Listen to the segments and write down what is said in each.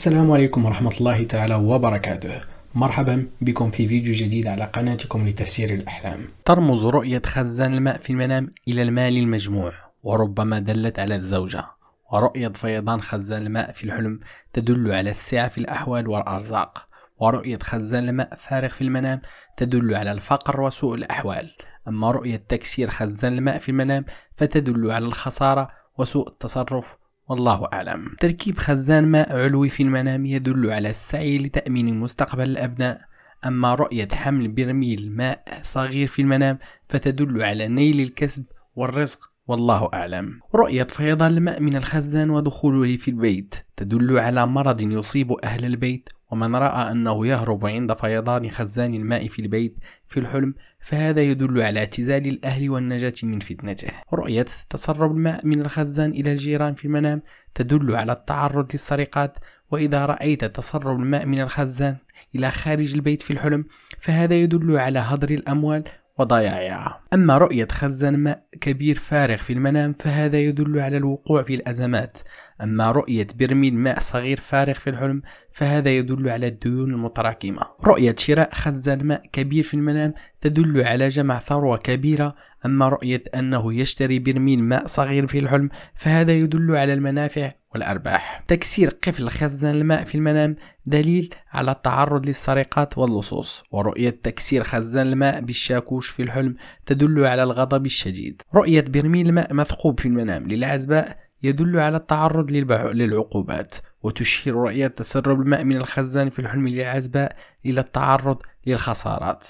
السلام عليكم ورحمة الله تعالى وبركاته مرحبا بكم في فيديو جديد على قناتكم لتفسير الأحلام ترمز رؤية خزان الماء في المنام إلى المال المجموع وربما دلت على الزوجة ورؤية فيضان خزان الماء في الحلم تدل على السعة في الأحوال والأرزاق ورؤية خزان الماء فارغ في المنام تدل على الفقر وسوء الأحوال أما رؤية تكسير خزان الماء في المنام فتدل على الخسارة وسوء التصرف والله أعلم تركيب خزان ماء علوي في المنام يدل على السعي لتأمين مستقبل الأبناء أما رؤية حمل برميل ماء صغير في المنام فتدل على نيل الكسب والرزق والله أعلم رؤية فيضان الماء من الخزان ودخوله في البيت تدل على مرض يصيب أهل البيت ومن رأى أنه يهرب عند فيضان خزان الماء في البيت في الحلم فهذا يدل على اعتزال الأهل والنجاة من فتنته رؤية تسرب الماء من الخزان إلى الجيران في المنام تدل على التعرض للسرقات وإذا رأيت تسرب الماء من الخزان إلى خارج البيت في الحلم فهذا يدل على هدر الأموال وضياعها أما رؤية خزان ماء كبير فارغ في المنام فهذا يدل على الوقوع في الأزمات أما رؤية برميل ماء صغير فارغ في الحلم فهذا يدل على الديون المتراكمة رؤية شراء خزان ماء كبير في المنام تدل على جمع ثروة كبيرة أما رؤية أنه يشتري برميل ماء صغير في الحلم فهذا يدل على المنافع والأرباح تكسير قفل خزان الماء في المنام دليل على التعرض للسرقات واللصوص ورؤية تكسير خزان الماء بالشاكوش في الحلم تدل على الغضب الشديد رؤية برميل ماء مثقوب في المنام للعزباء يدل على التعرض للعقوبات وتشير رؤية تسرب الماء من الخزان في الحلم للعزباء إلى التعرض للخسارات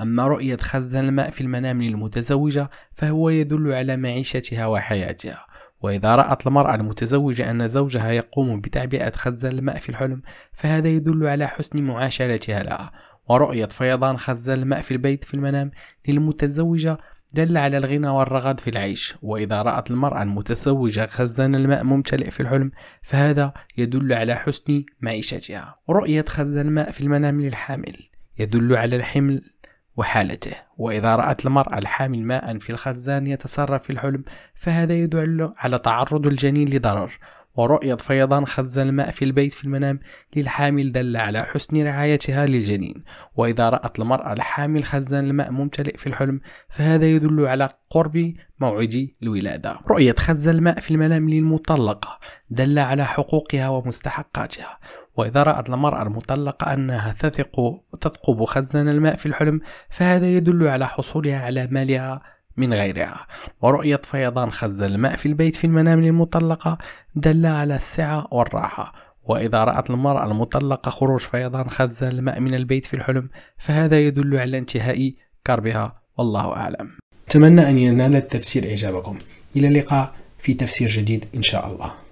أما رؤية خزان الماء في المنام للمتزوجة فهو يدل على معيشتها وحياتها وإذا رأت المرأة المتزوجة أن زوجها يقوم بتعبئة خزان الماء في الحلم فهذا يدل على حسن معاشرتها لها ورؤية فيضان خزان الماء في البيت في المنام للمتزوجة دل على الغنى والرغد في العيش وإذا رأت المرأة المتزوجة خزان الماء ممتلئ في الحلم فهذا يدل على حسن معيشتها رؤية خزان الماء في المنام للحامل يدل على الحمل وحالته وإذا رأت المرأة الحامل ماء في الخزان يتصرف في الحلم فهذا يدل على تعرض الجنين لضرر ورؤية فيضان خز الماء في البيت في المنام للحامل دل على حسن رعايتها للجنين وإذا رأت المرأة الحامل خزان الماء ممتلئ في الحلم فهذا يدل على قرب موعد الولادة رؤية خزان الماء في المنام للمطلقة دل على حقوقها ومستحقاتها وإذا رأت المرأة المطلقة أنها تثق تثقب خزان الماء في الحلم فهذا يدل على حصولها على مالها من غيرها ورؤية فيضان خز الماء في البيت في المنام للمطلقة دل على السعة والراحة وإذا رأت المرأة المطلقة خروج فيضان خز الماء من البيت في الحلم فهذا يدل على انتهاء كربها والله أعلم أتمنى أن ينال التفسير إعجابكم إلى اللقاء في تفسير جديد إن شاء الله